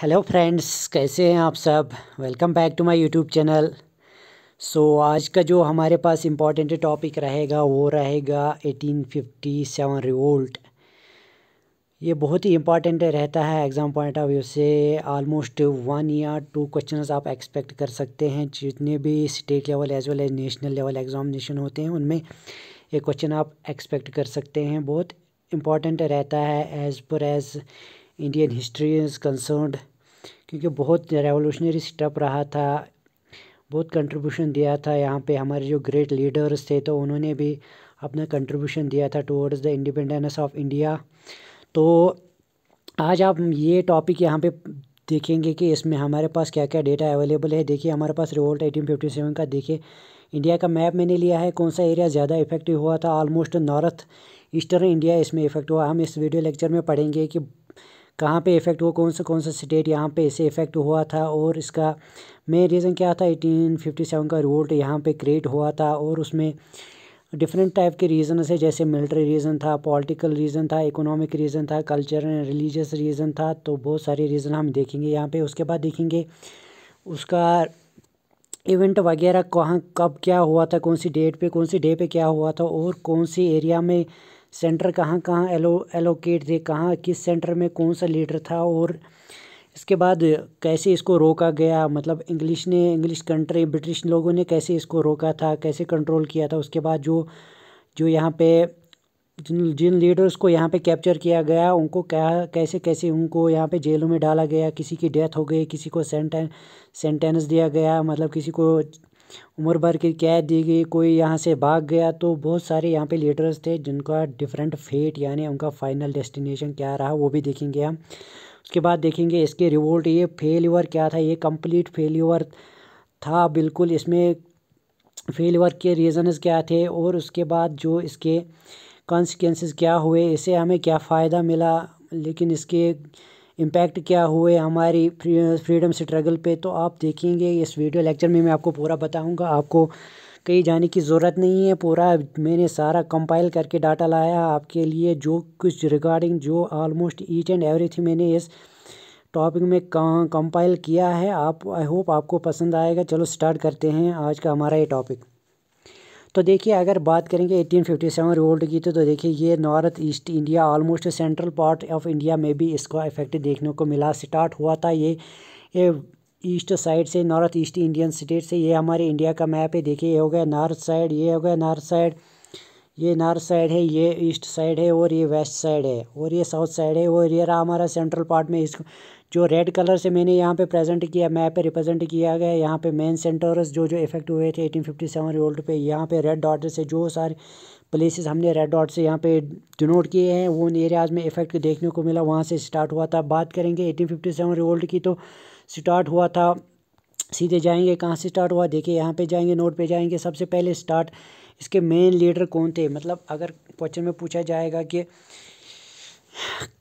hello friends कैसे हैं आप सब welcome back to my YouTube channel so आज का जो हमारे पास इम्पॉर्टेंट टॉपिक रहेगा वो रहेगा 1857 रिवोल्ट ये बहुत ही इम्पॉर्टेंट रहता है एग्ज़ाम पॉइंट ऑफ व्यू से आलमोस्ट वन या टू क्वेश्चंस आप एक्सपेक्ट कर सकते हैं जितने भी state level as well as national level examination होते हैं उनमें ये क्वेश्चन आप एक्सपेक्ट कर सकते हैं बहुत इम्पॉर्टेंट रहता है as far as Indian history is concerned क्योंकि बहुत रेवोल्यूशनरी स्टेप रहा था बहुत कंट्रीब्यूशन दिया था यहाँ पे हमारे जो ग्रेट लीडर्स थे तो उन्होंने भी अपना कंट्रीब्यूशन दिया था towards the independence of India तो आज आप ये टॉपिक यहाँ पे देखेंगे कि इसमें हमारे पास क्या क्या डेटा अवेलेबल है देखिए हमारे पास रिवोल्ट एटीन फिफ्टी सेवन का देखिए इंडिया का मैप मैंने लिया है कौन सा एरिया ज़्यादा इफेक्टिव हुआ था ऑलमोस्ट नॉर्थ ईस्टर्न इंडिया इसमें इफेक्ट हुआ हम इस वीडियो लेक्चर में पढ़ेंगे कि कहाँ पे इफ़ेक्ट हुआ कौन सा कौन सा स्टेट यहाँ पे इसे इफ़ेक्ट हुआ था और इसका मेन रीज़न क्या था 1857 का रिवोल्ट यहाँ पे क्रिएट हुआ था और उसमें डिफरेंट टाइप के रीज़न है जैसे मिलिट्री रीज़न था पॉलिटिकल रीज़न था इकोनॉमिक रीज़न था कल्चर एंड रिलीजियस रीज़न था तो बहुत सारे रीज़न हम देखेंगे यहाँ पर उसके बाद देखेंगे उसका इवेंट वगैरह कहाँ कब क्या हुआ था कौन सी डेट पे कौन सी डे पे क्या हुआ था और कौन सी एरिया में सेंटर कहाँ कहाँ एलो एलोकेट थे कहाँ किस सेंटर में कौन सा लीडर था और इसके बाद कैसे इसको रोका गया मतलब इंग्लिश ने इंग्लिश कंट्री ब्रिटिश लोगों ने कैसे इसको रोका था कैसे कंट्रोल किया था उसके बाद जो जो यहाँ पे जिन जिन लीडर्स को यहाँ पे कैप्चर किया गया उनको क्या कैसे कैसे उनको यहाँ पे जेलों में डाला गया किसी की डेथ हो गई किसी को सेंटें सेंटेंस दिया गया मतलब किसी को उम्र भर की कैद दी गई कोई यहाँ से भाग गया तो बहुत सारे यहाँ पे लीडर्स थे जिनका डिफरेंट फेट यानी उनका फाइनल डेस्टिनेशन क्या रहा वो भी देखेंगे हम उसके बाद देखेंगे इसके रिवोल्ट ये फेल्यूअर क्या था ये कंप्लीट फेल्यूअर था बिल्कुल इसमें फेल्यूअर के रीज़न्स क्या थे और उसके बाद जो इसके कॉन्सिक्वेंसेस क्या हुए इससे हमें क्या फ़ायदा मिला लेकिन इसके इम्पैक्ट क्या हुए हमारी फ्रीडम स्ट्रगल पे तो आप देखेंगे इस वीडियो लेक्चर में मैं आपको पूरा बताऊंगा आपको कहीं जाने की ज़रूरत नहीं है पूरा मैंने सारा कंपाइल करके डाटा लाया आपके लिए जो कुछ रिगार्डिंग जो ऑलमोस्ट ईच एंड एवरीथिंग मैंने इस टॉपिक में कंपाइल किया है आप आई होप आपको पसंद आएगा चलो स्टार्ट करते हैं आज का हमारा ये टॉपिक तो देखिए अगर बात करेंगे 1857 रोल्ड की तो, तो देखिए ये north east India almost central part of India में भी इसको इफेक्ट देखने को मिला स्टार्ट हुआ था ये ये ईस्ट साइड से नॉर्थ ईस्ट इंडियन स्टेट से ये हमारे इंडिया का मैप है देखिए ये हो गया नॉर्थ साइड ये हो गया नॉर्थ साइड ये नॉर्थ साइड है ये ईस्ट साइड है और ये वेस्ट साइड है और ये साउथ साइड है और ये रहा हमारा सेंट्रल पार्ट में इसको जो रेड कलर से मैंने यहाँ पे प्रेजेंट किया मैप पे रिप्रेजेंट किया गया यहाँ पे मेन सेंटर्स जो जो इफेक्ट हुए थे 1857 फिफ्टी सेवन रिवोल्ट पे यहाँ पे रेड डॉट से जो सारे प्लेसेस हमने रेड डॉट से यहाँ पे डिनोट किए हैं वो उन एरियाज़ में इफेक्ट देखने को मिला वहाँ से स्टार्ट हुआ था बात करेंगे 1857 रिवोल्ट की तो स्टार्ट हुआ था सीधे जाएंगे कहाँ से स्टार्ट हुआ देखिए यहाँ पे जाएंगे नोट पे जाएंगे सबसे पहले स्टार्ट इसके मेन लीडर कौन थे मतलब अगर क्वेश्चन में पूछा जाएगा कि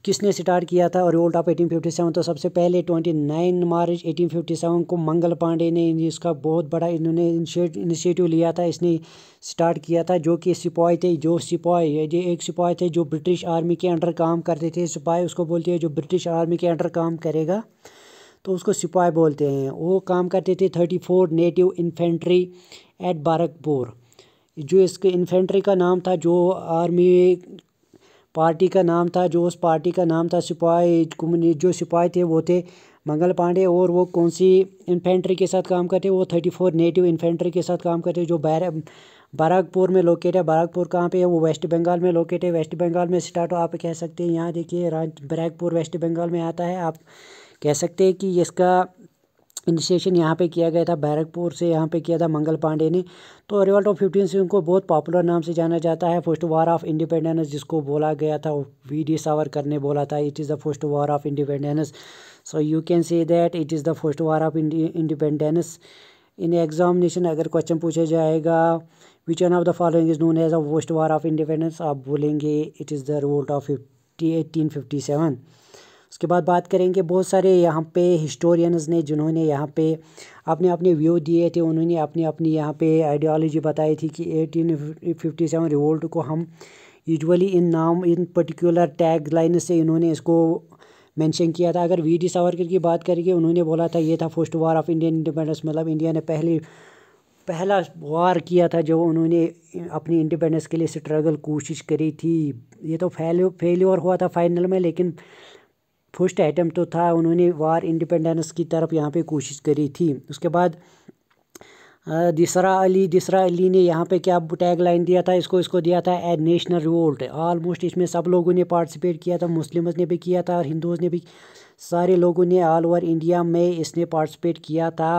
किसने स्टार्ट किया था और ओल्ड ऑफ सेवन तो सबसे पहले twenty nine March eighteen fifty seven को मंगल पांडे ने इसका बहुत बड़ा इन्होंने इनिशिएटिव लिया था इसने स्टार्ट किया था जो कि सिपाही थे जो सिपाही ये एक सिपाही थे जो ब्रिटिश आर्मी के अंडर काम करते थे सिपाही उसको बोलते हैं जो ब्रिटिश आर्मी के अंडर काम करेगा तो उसको सिपाही बोलते हैं वो काम करते थे thirty four native infantry at Barrackpore जो इसके इन्फेंट्री का नाम था जो आर्मी पार्टी का नाम था जो उस पार्टी का नाम था सिपाही कम्युनिस्ट जो सिपाही थे वो थे मंगल पांडे और वो कौन सी इन्फेंट्री के साथ काम करते वो थर्टी फोर नेटिव इन्फेंट्री के साथ काम करते जो बैर बारागपुर में लोकेट है बारागपुर कहाँ पे है वो वेस्ट बंगाल में लोकेट है वेस्ट बंगाल में स्टार्ट आप कह सकते हैं यहाँ देखिए राज बैरकपुर वेस्ट बंगाल में आता है आप कह सकते हैं कि इसका इनिशिएशन यहाँ पे किया गया था बैरकपुर से यहाँ पे किया था मंगल पांडे ने तो रिवल्ट ऑफ फिफ्टीन से उनको बहुत पॉपुलर नाम से जाना जाता है फर्स्ट वार ऑफ इंडिपेंडेंस जिसको बोला गया था वी डी सावरकर ने बोला था it is the first war of independence so you can see that it is the first war of independence in examination अगर क्वेश्चन पूछा जाएगा which one of the following is known as a first war of independence आप बोलेंगे it is the revolt of eighteen fifty seven उसके बाद बात करेंगे बहुत सारे यहाँ पे हिस्टोरियंस ने जिन्होंने यहाँ पे अपने अपने व्यू दिए थे उन्होंने अपनी अपनी यहाँ पे आइडियोलॉजी बताई थी कि 1857 रिवोल्ट को हम यूजुअली इन नाम इन पर्टिकुलर टैग लाइन से इन्होंने इसको मेंशन किया था अगर वी डी सावरकर की बात करेंगे उन्होंने बोला था ये था first war of Indian independence मतलब इंडिया ने पहली पहला वार किया था जो उन्होंने अपनी इंडिपेंडेंस के लिए स्ट्रगल कोशिश करी थी ये तो फेल फेल्योर हुआ था फाइनल में लेकिन फर्स्ट अटैम्प्ट तो था उन्होंने वार इंडिपेंडेंस की तरफ यहाँ पे कोशिश करी थी उसके बाद दिसरा अली दिसरा अली ने यहाँ पे क्या टैग लाइन दिया था इसको इसको दिया था ए नेशनल रिवोल्ट ऑलमोस्ट इसमें सब लोगों ने पार्टिसिपेट किया था मुस्लिम्स ने भी किया था और हिंदूज़ ने भी सारे लोगों ने ऑल ओवर इंडिया में इसने पार्टिसिपेट किया था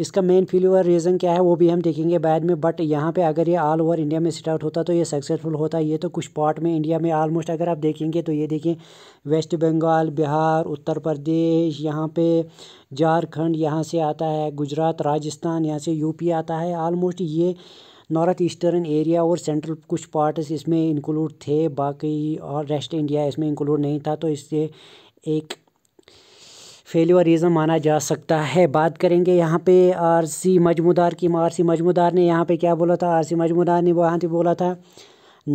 इसका मेन फील रीज़न क्या है वो भी हम देखेंगे बाद में बट यहाँ पे अगर ये ऑल ओवर इंडिया में स्टार्ट होता तो ये सक्सेसफुल होता ये तो कुछ पार्ट में इंडिया में आलमोस्ट अगर आप देखेंगे तो ये देखें वेस्ट बंगाल बिहार उत्तर प्रदेश यहाँ पे झारखंड यहाँ से आता है गुजरात राजस्थान यहाँ से यूपी आता है आलमोस्ट ये नॉर्थ ईस्टर्न एरिया और सेंट्रल कुछ पार्ट्स इसमें इंक्लूड थे बाकी और रेस्ट इंडिया इसमें इंक्लूड नहीं था तो इससे एक फेलियर रीज़न माना जा सकता है बात करेंगे यहाँ पे आरसी मजमूदार की आरसी मजमूदार ने यहाँ पे क्या बोला था आरसी मजमूदार ने वहाँ पर बोला था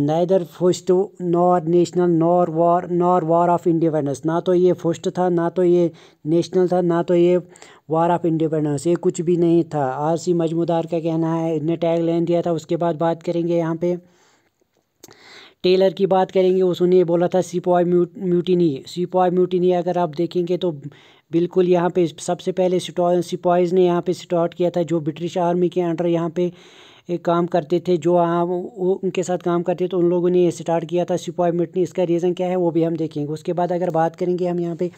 neither first nor national nor war nor war of independence ना तो ये फर्स्ट था ना तो ये नेशनल था ना तो ये वार ऑफ इंडिपेंडेंस ये कुछ भी नहीं था आर सी मजमूदार का कहना है इनने टैग लाइन दिया था उसके बाद बात करेंगे यहाँ पे टेलर की बात करेंगे उसने बोला था सीपॉय म्यूटिनी सीपॉय म्यूटिनी अगर आप देखेंगे तो बिल्कुल यहाँ पे सबसे पहले सिपाहीज़ ने यहाँ पे स्टार्ट किया था जो ब्रिटिश आर्मी के अंडर यहाँ पे काम करते थे जो हाँ वो उनके साथ काम करते थे तो उन लोगों ने ये स्टार्ट किया था सिपाही मिटनी इसका रीज़न क्या है वो भी हम देखेंगे उसके बाद अगर बात करेंगे हम यहाँ पे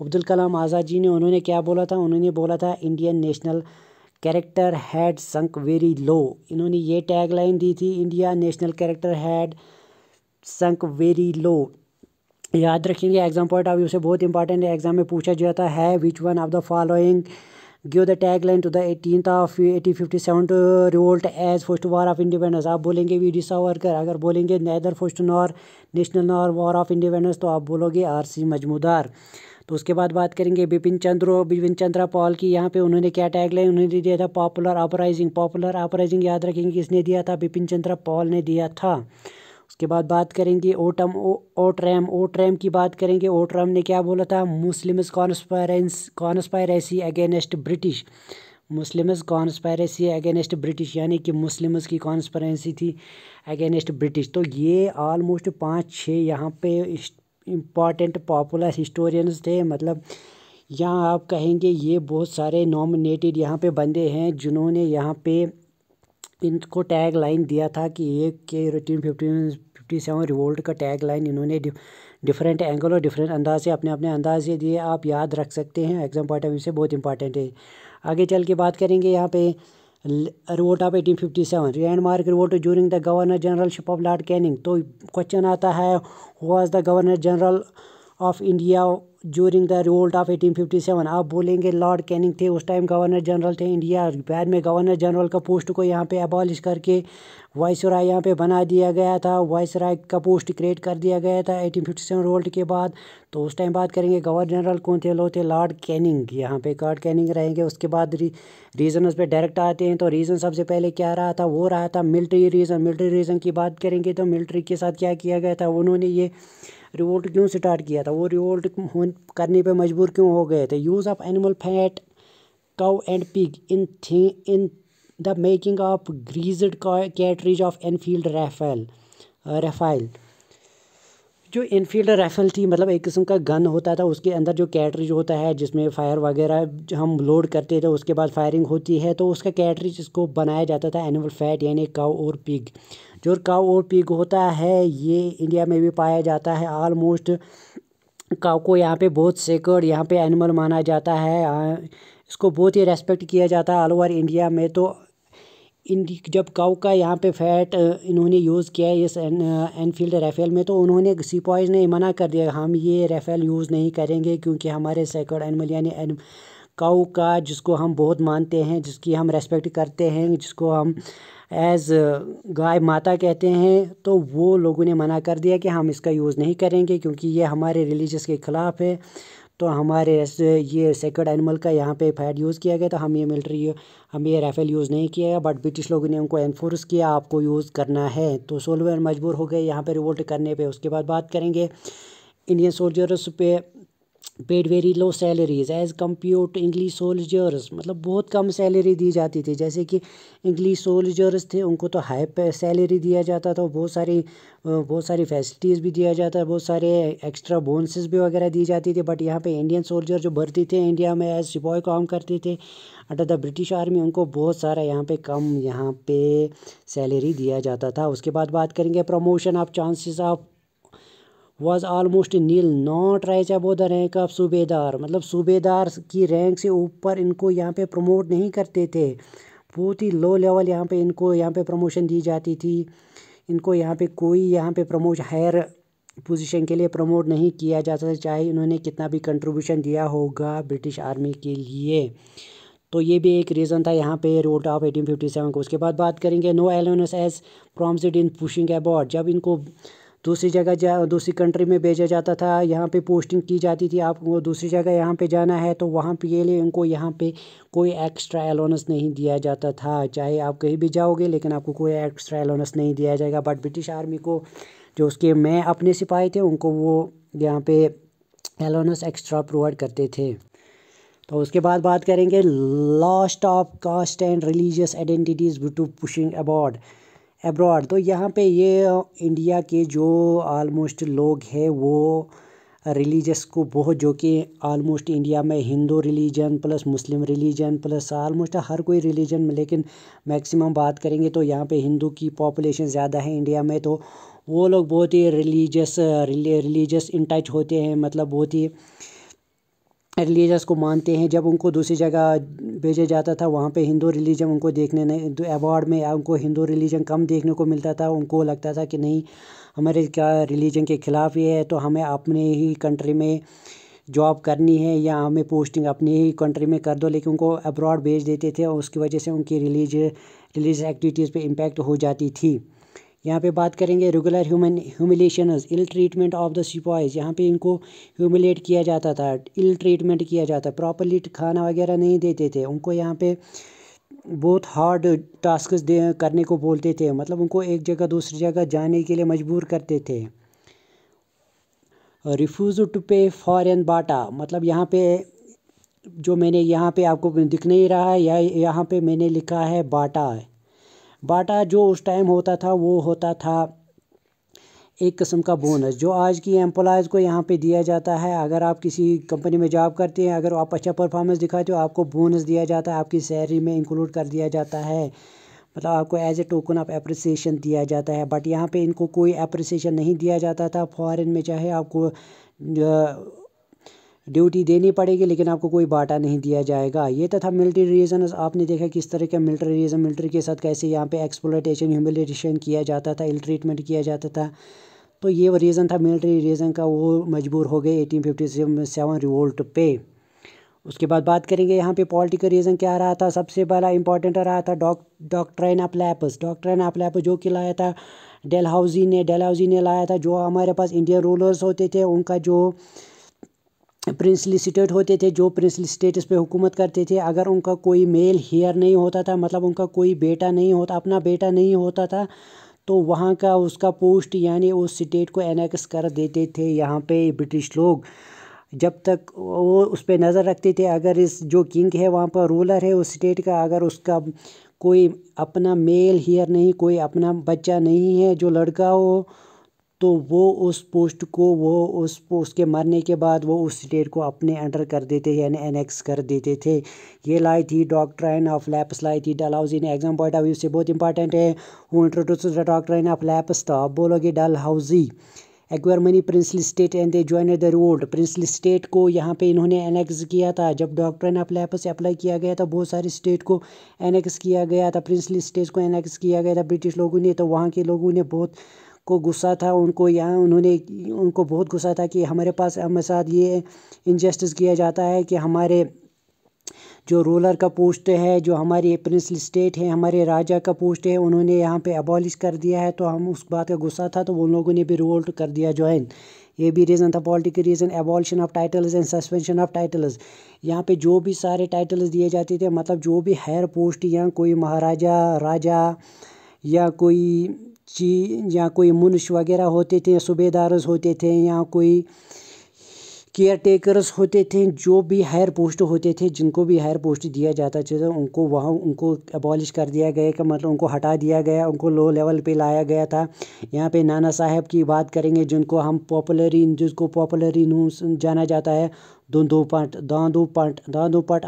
अब्दुल कलाम आज़ाद जी ने उन्होंने क्या बोला था उन्होंने बोला था Indian national character had sunk very low इन्होंने ये लाइन दी थी India national character had sunk very low याद रखेंगे एग्जाम पॉइंट ऑफ व्यू से बहुत इंपॉर्टेंट है एग्जाम में पूछा जाता है which one of the following give the tag line to the eighteen of eighteen fifty seven to revolt as first war of independence आप बोलेंगे वी डी सावरकर अगर बोलेंगे neither first nor national nor war of independence तो आप बोलोगे R C मजमूदार तो उसके बाद बात करेंगे बिपिन चंद्रो बिपिन चंद्रा पॉल की यहाँ पे उन्होंने क्या टैग लाइन उन्होंने दिया था पॉपुलर अपराइजिंग पॉपुलर अपराइजिंग याद रखेंगे किसने दिया था बिपिन चंद्रा पॉल ने दिया था उसके बाद बात करेंगे ओटम ओट्रैम ओट्रैम की बात करेंगे ओट्रैम ने क्या बोला था Muslims conspirance conspiracy against British Muslims conspiracy against British यानी कि मुस्लिम्स की कॉन्स्पायरेंसी थी अगेंस्ट ब्रिटिश तो ये आलमोस्ट पाँच छः यहाँ पे इम्पॉर्टेंट पॉपुलर हिस्टोरियंस थे मतलब यहाँ आप कहेंगे ये बहुत सारे नॉमिनेटेड यहाँ पे बंदे हैं जिन्होंने यहाँ पे इनको टैग लाइन दिया था कि ये के eighteen fifty fifty seven revolt का टैग लाइन इन्होंने डिफरेंट एंगल और डिफरेंट अंदाज से अपने अपने अंदाज से दिए आप याद रख सकते हैं एग्जाम पॉइंट ऑफ व्यू से बहुत इंपॉर्टेंट है आगे चल के बात करेंगे यहाँ पे revolt of eighteen fifty seven landmark mark revolt during the governor generalship of Lord Canning तो क्वेश्चन आता है who was the governor general of India during the revolt of 1857 आप बोलेंगे लॉर्ड कैनिंग थे उस टाइम गवर्नर जनरल थे India बाद में गवर्नर जनरल का पोस्ट को यहाँ पे अबॉलिश करके राय यहाँ पे बना दिया गया था राय का पोस्ट क्रिएट कर दिया गया था 1857 रिवोल्ट के बाद तो उस टाइम बात करेंगे गवर्नर जनरल कौन थे लोग थे लॉर्ड कैनिंग यहाँ पे लॉर्ड कैनिंग रहेंगे उसके बाद री, रीज़न उस पर डायरेक्ट आते हैं तो रीज़न सबसे पहले क्या रहा था वो रहा था मिल्ट्री रीज़न मिल्ट्री रीज़न की बात करेंगे तो मिल्ट्री के साथ क्या किया गया था उन्होंने ये रिवोल्ट क्यों स्टार्ट किया था वो रिवोल्ट करने पे मजबूर क्यों हो गए थे use of animal fat cow and pig in थी in the making of greased cartridges of Enfield rifle rifle जो इनफील्ड राइफल थी मतलब एक किस्म का गन होता था उसके अंदर जो कैटरीज होता है जिसमें फायर वगैरह हम लोड करते थे उसके बाद फायरिंग होती है तो उसका कैटरीज इसको बनाया जाता था एनिमल फैट यानी काउ और पिग जो काऊ और पिग होता है ये इंडिया में भी पाया जाता है आलमोस्ट काऊ को यहाँ पे बहुत सेकर्ड यहाँ पे एनिमल माना जाता है इसको बहुत ही रेस्पेक्ट किया जाता है ऑल ओवर इंडिया में तो इन जब काऊ का यहाँ पे फैट इन्होंने यूज़ किया है इस एन, एनफील्ड रेफेल में तो उन्होंने सिपॉइज ने मना कर दिया हम ये रेफेल यूज़ नहीं करेंगे क्योंकि हमारे सेकर्ड एनिमल यानी एन, काऊ का जिसको हम बहुत मानते हैं जिसकी हम रेस्पेक्ट करते हैं जिसको हम एज़ गाय माता कहते हैं तो वो लोगों ने मना कर दिया कि हम इसका यूज़ नहीं करेंगे क्योंकि ये हमारे रिलीजस के ख़िलाफ़ है तो हमारे ये सेक्रेड एनिमल का यहाँ पे फैट यूज़ किया गया तो हम ये मिलिट्री हम ये राइफल यूज़ नहीं किया गया बट ब्रिटिश लोगों ने उनको एनफोर्स किया आपको यूज़ करना है तो सोलवर मजबूर हो गए यहाँ पे रिवोल्ट करने पे उसके बाद बात करेंगे इंडियन सोल्जर्स पे paid very low salaries as compared to English soldiers मतलब बहुत कम सैलरी दी जाती थी जैसे कि इंग्लिश सोल्जर्स थे उनको तो हाई सैलरी दिया जाता था बहुत सारी बहुत सारी फैसिलिटीज़ भी दिया जाता है बहुत सारे एक्स्ट्रा बोनसेस भी वगैरह दी जाती थी बट यहाँ पे इंडियन सोल्जर जो भर्ती थे इंडिया में एज सिपॉय काम करते थे अंडर द ब्रिटिश आर्मी उनको बहुत सारा यहाँ पे कम यहाँ पे सैलरी दिया जाता था उसके बाद बात करेंगे promotion of chances of was almost nil not rise above the rank of subedar मतलब सूबेदार की रैंक से ऊपर इनको यहाँ पे प्रमोट नहीं करते थे बहुत ही लो लेवल यहाँ पे इनको यहाँ पे प्रमोशन दी जाती थी इनको यहाँ पे कोई यहाँ पे प्रमोट हायर पोजीशन के लिए प्रमोट नहीं किया जाता था चाहे इन्होंने कितना भी कंट्रीब्यूशन दिया होगा ब्रिटिश आर्मी के लिए तो ये भी एक रीज़न था यहाँ पे रोट ऑफ 1857 को उसके बाद बात करेंगे no allowance as promised in pushing about जब इनको दूसरी जगह जा दूसरी कंट्री में भेजा जाता था यहाँ पे पोस्टिंग की जाती थी आपको दूसरी जगह यहाँ पे जाना है तो वहाँ पे ये लिए उनको यहाँ पे कोई एक्स्ट्रा एलोनेंस नहीं दिया जाता था चाहे आप कहीं भी जाओगे लेकिन आपको कोई एक्स्ट्रा एलोनेंस नहीं दिया जाएगा बट ब्रिटिश आर्मी को जो उसके मैं अपने सिपाही थे उनको वो यहाँ पे एलोनेंस एक्स्ट्रा प्रोवाइड करते थे तो उसके बाद बात करेंगे lost of caste and religious identities to pushing about abroad तो यहाँ पे ये इंडिया के जो आलमोस्ट लोग हैं वो रिलीजस को बहुत जो कि आलमोस्ट इंडिया में Hindu religion plus Muslim religion plus almost हर कोई रिलीजन में लेकिन मैक्सिमम बात करेंगे तो यहाँ पे हिंदू की पॉपुलेशन ज़्यादा है इंडिया में तो वो लोग बहुत ही रिलीजस रिलीजस इन टच होते हैं मतलब बहुत ही रिलीजस को मानते हैं जब उनको दूसरी जगह भेजा जाता था वहाँ पे हिंदू रिलीजन उनको देखने नहीं अवार्ड में उनको हिंदू रिलीजन कम देखने को मिलता था उनको लगता था कि नहीं हमारे क्या रिलीजन के ख़िलाफ़ ये है तो हमें अपने ही कंट्री में जॉब करनी है या हमें पोस्टिंग अपनी ही कंट्री में कर दो लेकिन उनको अब्रॉड भेज देते थे और उसकी वजह से उनकी रिलीज रिलीज एक्टिविटीज़ पर इम्पेक्ट हो जाती थी यहाँ पे बात करेंगे regular human humiliation ill treatment of the sepoys यहाँ पे इनको ह्यूमिलेट किया जाता था इल ट्रीटमेंट किया जाता प्रॉपरली खाना वगैरह नहीं देते थे उनको यहाँ पे बहुत हार्ड टास्क दे करने को बोलते थे मतलब उनको एक जगह दूसरी जगह जाने के लिए मजबूर करते थे रिफ्यूज़ टू पे फॉरन बाटा मतलब यहाँ पे जो मैंने यहाँ पे आपको दिख नहीं रहा है या यहाँ पे मैंने लिखा है बाटा बाटा जो उस टाइम होता था वो होता था एक किस्म का बोनस जो आज की एम्प्लॉज को यहाँ पे दिया जाता है अगर आप किसी कंपनी में जॉब करते हैं अगर आप अच्छा परफॉर्मेंस दिखाते हो आपको बोनस दिया जाता है आपकी सैलरी में इंक्लूड कर दिया जाता है मतलब आपको as a token of appreciation दिया जाता है बट यहाँ पे इनको कोई एप्रिसिएशन नहीं दिया जाता था फॉरेन में चाहे आपको ड्यूटी देनी पड़ेगी लेकिन आपको कोई बाटा नहीं दिया जाएगा ये तो था मिलिट्री रीजन आपने देखा किस तरह का रीजन मिलिट्री के साथ कैसे यहाँ पे एक्सप्लोटेशन ह्यूमिलेशन किया जाता था इल ट्रीटमेंट किया जाता था तो ये रीज़न था मिलिट्री रीज़न का वो मजबूर हो गए एटीन फिफ्टी सेवन रिवोल्ट पे उसके बाद बात करेंगे यहाँ पे पॉलिटिकल रीज़न क्या रहा था सबसे बड़ा इंपॉर्टेंट रहा था doc doctrine of lapse doctrine of lapse जो कि लाया था डेलहाउजी ने डेलहाउजी ने लाया था जो हमारे पास इंडियन रूलर्स होते थे उनका जो प्रिंसली स्टेट होते थे जो प्रिंसली स्टेटस पे हुकूमत करते थे अगर उनका कोई मेल हेयर नहीं होता था मतलब उनका कोई बेटा नहीं होता अपना बेटा नहीं होता था तो वहाँ का उसका पोस्ट यानी उस स्टेट को एनेक्स कर देते थे यहाँ पे ब्रिटिश लोग जब तक वो उस पर नज़र रखते थे अगर इस जो किंग है वहाँ पर रूलर है उस स्टेट का अगर उसका कोई अपना मेल हेयर नहीं कोई अपना बच्चा नहीं है जो लड़का हो तो वो उस पोस्ट को वो उस पोस्ट के मरने के बाद वो उस स्टेट को अपने अंडर कर देते थे यानी एनेक्स कर देते थे ये लाई थी एन ऑफ लैप्स लाई थी Dalhousie in exam point of view से बहुत इंपॉर्टेंट है वो introduce the an of lapse तो आप बोलोगे housie acquire many princely state and they join the rolled princely state को यहाँ पे इन्होंने एनेक्स किया था जब एन ऑफ लैपस अप्लाई किया गया था बहुत सारे स्टेट को एनेक्स किया गया था प्रिंसली स्टेट को एनेक्स किया गया था ब्रिटिश लोगों ने तो वहाँ के लोगों ने बहुत को गुस्सा था उनको यहाँ उन्होंने उनको बहुत गुस्सा था कि हमारे पास हमारे साथ ये इनजस्टिस किया जाता है कि हमारे जो रूलर का पोस्ट है जो हमारी प्रिंसल स्टेट है हमारे राजा का पोस्ट है उन्होंने यहाँ पे अबॉलिश कर दिया है तो हम उस बात का गुस्सा था तो उन लोगों ने भी रिवोल्ट कर दिया ज्वाइन ये भी रीज़न था political reason abolition of titles and suspension of titles यहाँ पे जो भी सारे टाइटल्स दिए जाते थे मतलब जो भी हायर पोस्ट या कोई महाराजा राजा या कोई ची या कोई मनुष्य वगैरह होते थे सूबेदार होते थे या कोई केयर टेकर्स होते थे जो भी हायर पोस्ट होते थे जिनको भी हायर पोस्ट दिया जाता था तो उनको वहाँ उनको अबॉलिश कर दिया गया का मतलब उनको हटा दिया गया उनको लो लेवल पे लाया गया था यहाँ पे नाना साहब की बात करेंगे जिनको हम पॉपुलरी जिसको पॉपुलरी नू जाना जाता है दोन दो पॉइंट दान दो पॉइंट दान दो point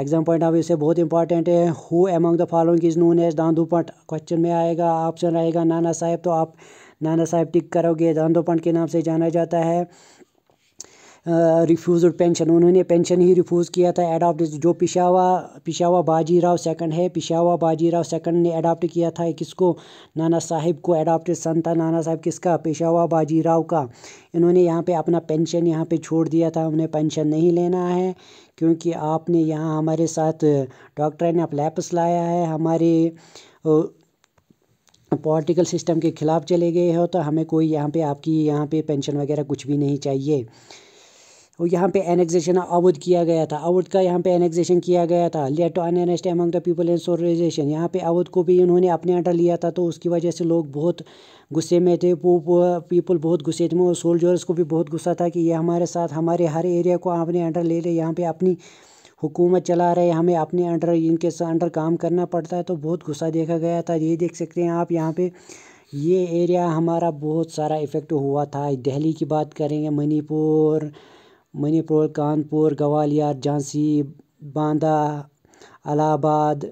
exam point of view से बहुत इंपॉर्टेंट है who among the following is known as दान दो पॉइंट क्वेश्चन में आएगा ऑप्शन रहेगा नाना साहेब तो आप नाना साहेब टिक करोगे दान दो पॉइंट के नाम से जाना जाता है रिफ्यूज़ पेंशन उन्होंने पेंशन ही रिफ्यूज़ किया था एडाप्ट जो पिशावा पिशावा बाजीराव सेकंड है पिशावा बाजीराव सेकंड ने अडाप्ट किया था किसको नाना साहिब को एडाप्टेड सन था नाना साहिब किसका पेशावा बाजीराव का इन्होंने यहाँ पे अपना पेंशन यहाँ पे छोड़ दिया था उन्हें पेंशन नहीं लेना है क्योंकि आपने यहाँ हमारे साथ डॉक्टर ने आप लैपस लाया है हमारे पॉलिटिकल सिस्टम के ख़िलाफ़ चले गए हो तो हमें कोई यहाँ पे आपकी यहाँ पे पेंशन वगैरह कुछ भी नहीं चाहिए और यहाँ पे एनेक्जेशन अवध किया गया था अवध का यहाँ पे एनेक्जेशन किया गया था let to unrest among the people and solarization यहाँ पे अवध को भी इन्होंने अपने अंडर लिया था तो उसकी वजह से लोग बहुत गुस्से में थे पीपल बहुत गुस्से थे और सोल्जर्स को भी बहुत गुस्सा था कि ये हमारे साथ हमारे हर एरिया को अपने अंडर ले ले यहाँ पर अपनी हुकूमत चला रहे हमें अपने अंडर इनके अंडर काम करना पड़ता है तो बहुत गुस्सा देखा गया था ये देख सकते हैं आप यहाँ पर ये एरिया हमारा बहुत सारा इफ़ेक्ट हुआ था दिल्ली की बात करेंगे मणिपुर مٔنی پوٗر کانپوٗر گوالیار جھانسی باندھا الہ آباد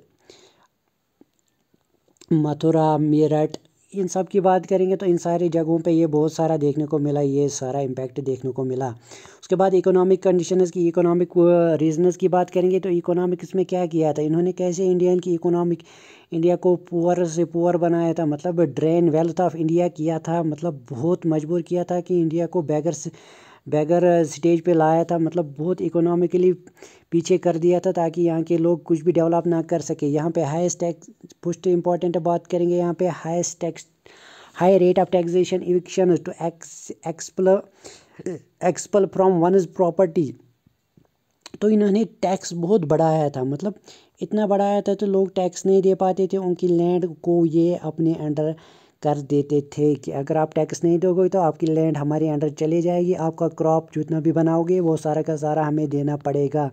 मथुरा मेरठ इन सब की बात करेंगे तो इन सारी जगहों पे ये बहुत सारा देखने को मिला ये सारा इम्पैक्ट देखने को मिला उसके बाद इकोनॉमिक कंडीशनस की इकोनॉमिक रीजनस uh, की बात करेंगे तो इकोनॉमिक्स में क्या किया था इन्होंने कैसे इंडियन की इकोनॉमिक इंडिया को पुअर से पुअर बनाया था मतलब ड्रेन वेल्थ ऑफ इंडिया किया था मतलब बहुत मजबूर किया था कि इंडिया को बैगर बैगर स्टेज पे लाया था मतलब बहुत इकोनॉमिकली पीछे कर दिया था ताकि यहाँ के लोग कुछ भी डेवलप ना कर सके यहाँ पे हाईएस्ट टैक्स पुस्ट इंपॉर्टेंट बात करेंगे यहाँ पे highest tax high rate of taxation eviction to एक्सप्ल एक्सपल फ्रॉम वन इज प्रॉपर्टी तो इन्होंने टैक्स बहुत बढ़ाया था मतलब इतना बढ़ाया था तो लोग टैक्स नहीं दे पाते थे उनकी लैंड को ये अपने अंडर कर देते थे कि अगर आप टैक्स नहीं दोगे तो आपकी लैंड हमारे अंडर चली जाएगी आपका क्रॉप जितना भी बनाओगे वो सारा का सारा हमें देना पड़ेगा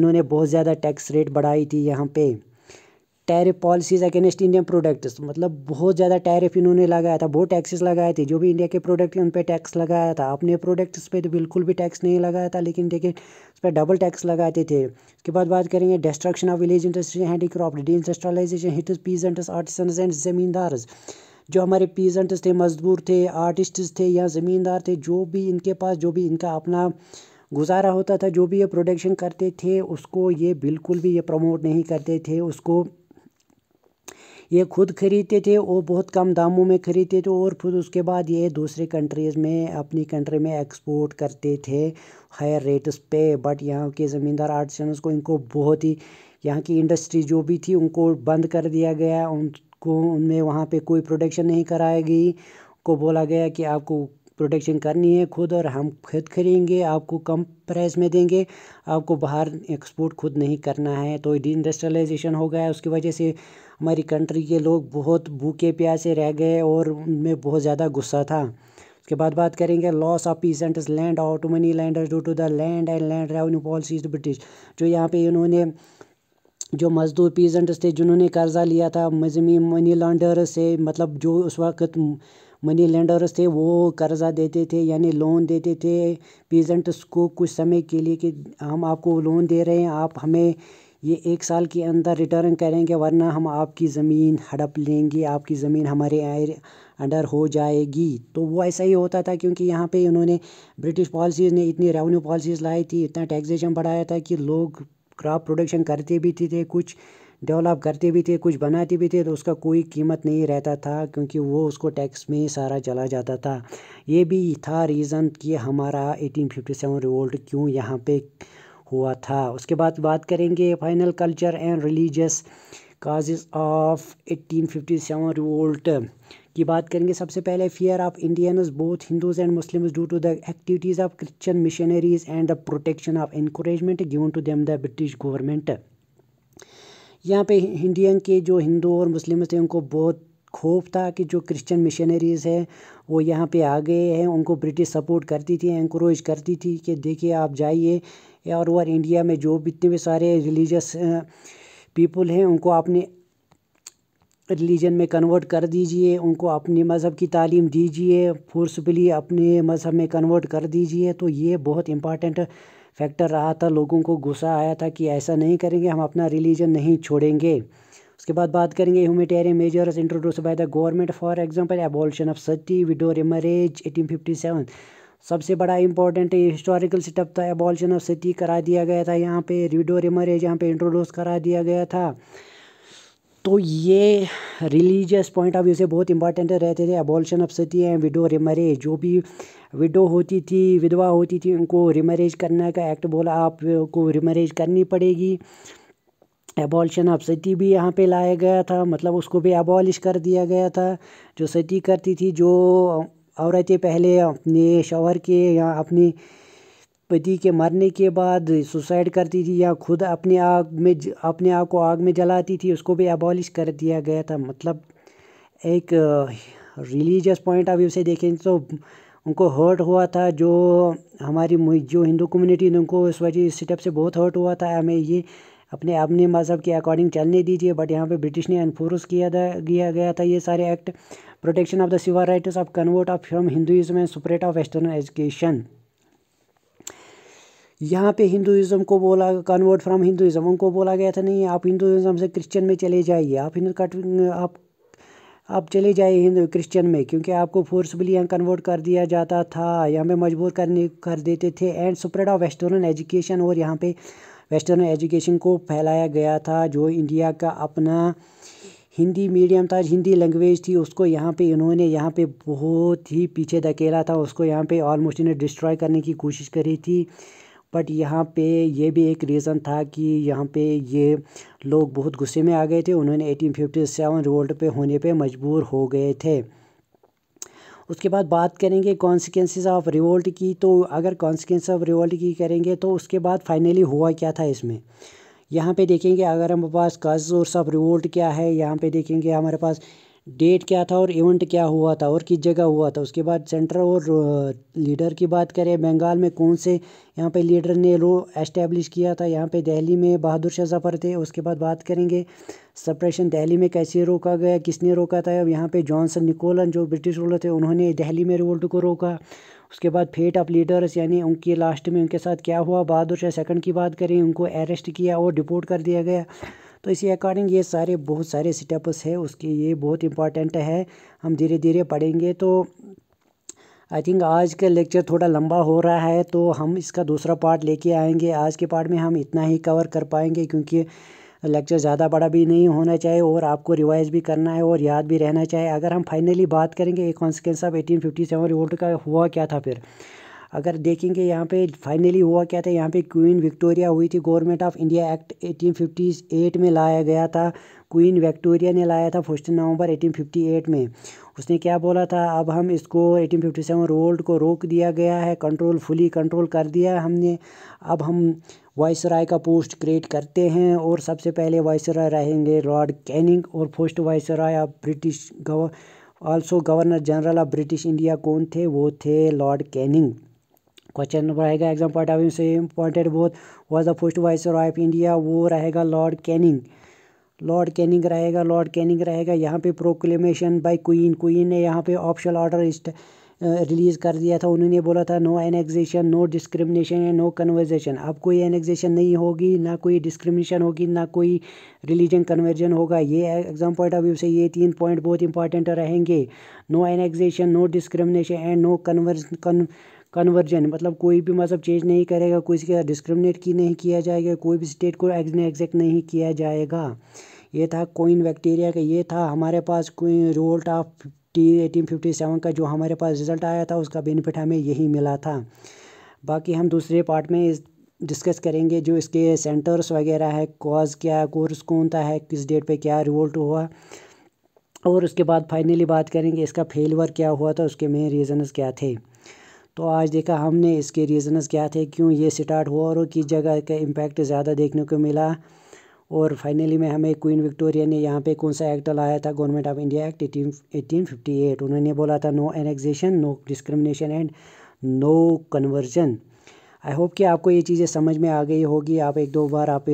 इन्होंने बहुत ज़्यादा टैक्स रेट बढ़ाई थी यहाँ पे tariff policies against Indian products मतलब बहुत ज़्यादा टैरिफ इन्होंने लगाया था बहुत टैक्सेस लगाए थे जो भी इंडिया के प्रोडक्ट उन पर टैक्स लगाया था अपने प्रोडक्ट्स पे तो बिल्कुल भी टैक्स नहीं लगाया था लेकिन देखिए उस पर डबल टैक्स लगाते थे उसके बाद बात करेंगे destruction of village industry handicraft deindustrialization hit peasants artisan and zamindars जो हमारे पीजेंट्स थे मजदूर थे आर्टिस्ट्स थे या ज़मींदार थे जो भी इनके पास जो भी इनका अपना गुजारा होता था जो भी ये प्रोडक्शन करते थे उसको ये बिल्कुल भी ये प्रमोट नहीं करते थे उसको ये खुद ख़रीदते थे वो बहुत कम दामों में ख़रीदते थे और फिर उसके बाद ये दूसरे कंट्रीज़ में अपनी कंट्री में एक्सपोर्ट करते थे हायर रेट्स पे बट यहाँ के ज़मींदार आर्टिस्ट को इनको बहुत ही यहाँ की इंडस्ट्री जो भी थी उनको बंद कर दिया गया उन को उनमें वहाँ पे कोई प्रोटेक्शन नहीं कराएगी को बोला गया कि आपको प्रोटेक्शन करनी है खुद और हम खुद खरीदेंगे आपको कम प्राइस में देंगे आपको बाहर एक्सपोर्ट खुद नहीं करना है तो डी इंडस्ट्रियलाइजेशन हो गया उसकी वजह से हमारी कंट्री के लोग बहुत भूखे प्यासे रह गए और उनमें बहुत ज़्यादा गुस्सा था उसके बाद बात करेंगे loss of peasants land autonomy landers due to the land and land revenue policies British जो यहाँ पे इन्होंने जो मज़दूर पीजेंट्स थे जिन्होंने कर्ज़ा लिया था मजमी मनी लॉन्डर्स से मतलब जो उस वक़्त मनी लेंडर्स थे वो कर्ज़ा देते थे यानी लोन देते थे पीजेंट्स को कुछ समय के लिए कि हम आपको लोन दे रहे हैं आप हमें ये एक साल के अंदर रिटर्न करेंगे वरना हम आपकी ज़मीन हड़प लेंगे आपकी ज़मीन हमारे अंडर हो जाएगी तो वो ऐसा ही होता था क्योंकि यहाँ पे इन्होंने ब्रिटिश पॉलिसीज़ ने इतनी रेवेन्यू पॉलिसीज़ लाई थी इतना टैक्सेशन बढ़ाया था कि लोग क्रॉप प्रोडक्शन करते भी थे कुछ डेवलप करते भी थे कुछ बनाते भी थे तो उसका कोई कीमत नहीं रहता था क्योंकि वो उसको टैक्स में सारा चला जाता था ये भी था रीज़न कि हमारा 1857 रिवोल्ट क्यों यहाँ पे हुआ था उसके बाद बात करेंगे final culture and religious causes of 1857 revolt की बात करेंगे सबसे पहले fear of Indian both Hindus and Muslim due to the activities of Christian missionaries and the protection of encouragement given to them the British government यहाँ पे Indian के जो हिंदू और मुस्लिम थे उनको बहुत खौफ था कि जो क्रिश्चियन मिशनरीज़ हैं वो यहाँ पे आ गए हैं उनको ब्रिटिश सपोर्ट करती थी इंक्रोज करती थी कि देखिए आप जाइए और वह इंडिया में जो भी इतने भी सारे रिलीजियस पीपल हैं उनको आपने रिलीजन में कन्वर्ट कर दीजिए उनको अपने मज़हब की तालीम दीजिए फ़ोर्सफुली अपने मज़हब में कन्वर्ट कर दीजिए तो ये बहुत इंपॉर्टेंट फैक्टर रहा था लोगों को गुस्सा आया था कि ऐसा नहीं करेंगे हम अपना रिलीजन नहीं छोड़ेंगे उसके बाद बात करेंगे humanitarian measures introduce by the government for example abolition of sati widow remarriage 1857 सबसे बड़ा इंपॉर्टेंट हिस्टोरिकल स्टेप था एबॉलिशन ऑफ सती करा दिया गया था यहाँ पे विडो रिमरेज यहाँ पे इंट्रोड्यूस करा दिया गया था तो ये रिलीजियस पॉइंट ऑफ व्यू से बहुत इंपॉर्टेंट रहते थे abolition of sati and widow remarriage जो भी विडो होती थी विधवा होती थी उनको रिमरेज करने का एक्ट बोला आपको रिमरेज करनी पड़ेगी एबॉल्शन ऑफ सती भी यहाँ पे लाया गया था मतलब उसको भी एबॉलिश कर दिया गया था जो सती करती थी जो औरतें पहले अपने शौहर के या अपनी पति के मरने के बाद सुसाइड करती थी या खुद अपने आग में अपने आप को आग में जलाती थी उसको भी एबॉलिश कर दिया गया था मतलब एक रिलीजियस पॉइंट ऑफ व्यू से देखें तो उनको हर्ट हुआ था जो हमारी जो हिंदू कम्युनिटी उनको इस वजह इस स्टेप से बहुत हर्ट हुआ था हमें ये अपने अपने मज़हब के अकॉर्डिंग चलने दीजिए बट यहाँ पे ब्रिटिश ने इन्फोर्स किया था किया गया था ये सारे act protection of the civil rights of convert of from Hinduism and spread of western education यहाँ पे हिंदुज़म को बोला कन्वर्ट फ्रॉम हिंदुज़म उनको बोला गया था नहीं आप हिंदुज़म से क्रिश्चियन में चले जाइए आप हिंदू कट आप आप चले जाइए हिंदू क्रिश्चियन में क्योंकि आपको फोर्सफुली यहाँ कन्वर्ट कर दिया जाता था यहाँ पे मजबूर करने कर देते थे and spread of western education और यहाँ पे वेस्टर्न एजुकेशन को फैलाया गया था जो इंडिया का अपना हिंदी मीडियम था हिंदी लैंग्वेज थी उसको यहाँ पे इन्होंने यहाँ पे बहुत ही पीछे धकेला था उसको यहाँ पे ऑलमोस्ट इन्हें डिस्ट्रॉय करने की कोशिश करी थी बट यहाँ पे ये भी एक रीज़न था कि यहाँ पे ये लोग बहुत गुस्से में आ गए थे उन्होंने 1857 रिवोल्ट पे होने पे मजबूर हो गए थे उसके बाद बात करेंगे कॉन्सिक्वेंसेस ऑफ रिवोल्ट की तो अगर कॉन्सिक्वेंस ऑफ रिवोल्ट की करेंगे तो उसके बाद फाइनली हुआ क्या था इसमें यहाँ पे देखेंगे अगर हमारे पास काज सोर्स ऑफ रिवोल्ट क्या है यहाँ पे देखेंगे हमारे पास डेट क्या था और इवेंट क्या हुआ था और किस जगह हुआ था उसके बाद सेंटर और लीडर की बात करें बंगाल में कौन से यहाँ पे लीडर ने रो एस्टेब्लिश किया था यहाँ पे दिल्ली में बहादुर शाह जफ़र थे उसके बाद बात करेंगे सप्रेशन दिल्ली में कैसे रोका गया किसने रोका था अब यहाँ पे जॉनसन निकोलन जो ब्रिटिश रूलर थे उन्होंने दिल्ली में रिवोल्ट को रोका उसके बाद फेट ऑफ लीडर्स यानी उनके लास्ट में उनके साथ क्या हुआ बहादुर शाह सेकंड की बात करें उनको अरेस्ट किया और डिपोर्ट कर दिया गया तो इसी अकॉर्डिंग ये सारे बहुत सारे स्टेप्स है उसके ये बहुत इंपॉर्टेंट है हम धीरे धीरे पढ़ेंगे तो आई थिंक आज का लेक्चर थोड़ा लंबा हो रहा है तो हम इसका दूसरा पार्ट लेके आएंगे आज के पार्ट में हम इतना ही कवर कर पाएंगे क्योंकि लेक्चर ज़्यादा बड़ा भी नहीं होना चाहिए और आपको रिवाइज भी करना है और याद भी रहना चाहिए अगर हम फाइनली बात करेंगे एक consequence of eighteen fifty seven revolt का हुआ क्या था फिर अगर देखेंगे यहाँ पे फाइनली हुआ क्या था यहाँ पे क्वीन विक्टोरिया हुई थी गवर्नमेंट ऑफ इंडिया एक्ट 1858 में लाया गया था क्वीन विक्टोरिया ने लाया था फर्स्ट नवंबर 1858 में उसने क्या बोला था अब हम इसको 1857 रोल्ड को रोक दिया गया है कंट्रोल फुली कंट्रोल कर दिया हमने अब हम वाइस का पोस्ट क्रिएट करते हैं और सबसे पहले वाइस रहेंगे लॉर्ड कैनिंग और फर्स्ट वाइस ऑफ ब्रिटिश गव also governor general of British India कौन थे वो थे लॉर्ड कैनिंग क्वेश्चन नंबर आएगा एग्जाम पॉइंट ऑफ से इम्पॉर्टेंट बहुत was the first viceroy of India वो रहेगा लॉर्ड कैनिंग लॉर्ड कैनिंग रहेगा लॉर्ड कैनिंग रहेगा यहाँ पे प्रोक्लेमेशन बाय क्वीन क्वीन ने यहाँ पे ऑप्शनल ऑर्डर रिलीज़ कर दिया था उन्होंने बोला था no annexation no discrimination and no conversion अब कोई एनेक्जेशन नहीं होगी ना कोई डिस्क्रिमिनेशन होगी ना कोई रिलीजन कन्वर्जन होगा ये एग्जाम पॉइंट ऑफ व्यू से ये तीन पॉइंट बहुत इंपॉर्टेंट रहेंगे no annexation no discrimination and no कन्वर्ज कन्वर्जन मतलब कोई भी मज़हब मतलब चेंज नहीं करेगा किसी साथ डिस्क्रिमिनेट की नहीं किया जाएगा कोई भी स्टेट को एग्जैक्ट नहीं किया जाएगा ये था कोइन बैक्टीरिया का ये था हमारे पास कोई रोल्ट ऑफ टी एटीन फिफ्टी सेवन का जो हमारे पास रिजल्ट आया था उसका बेनिफिट हमें यही मिला था बाकी हम दूसरे पार्ट में इस डिस्कस करेंगे जो इसके सेंटर्स वगैरह है कॉज क्या है कोर्स कौन था है किस डेट पे क्या रिवोल्ट हुआ और उसके बाद फाइनली बात करेंगे इसका फेलवर क्या हुआ था उसके मेन रीजनस क्या थे तो आज देखा हमने इसके रीज़न्स क्या थे क्यों ये स्टार्ट हुआ और किस जगह का इम्पैक्ट ज़्यादा देखने को मिला और फाइनली में हमें क्वीन विक्टोरिया ने यहाँ पे कौन सा एक्ट लाया था government of India act eighteen eighteen fifty eight उन्होंने बोला था no annexation no discrimination and no conversion I hope कि आपको ये चीज़ें समझ में आ गई होगी आप एक दो बार आप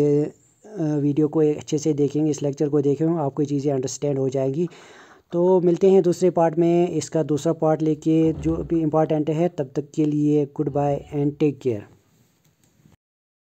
वीडियो को अच्छे से देखेंगे इस लेक्चर को देखें आपको ये चीज़ें अंडरस्टैंड हो जाएगी तो मिलते हैं दूसरे पार्ट में इसका दूसरा पार्ट लेके जो भी इम्पॉर्टेंट है तब तक के लिए goodbye and take care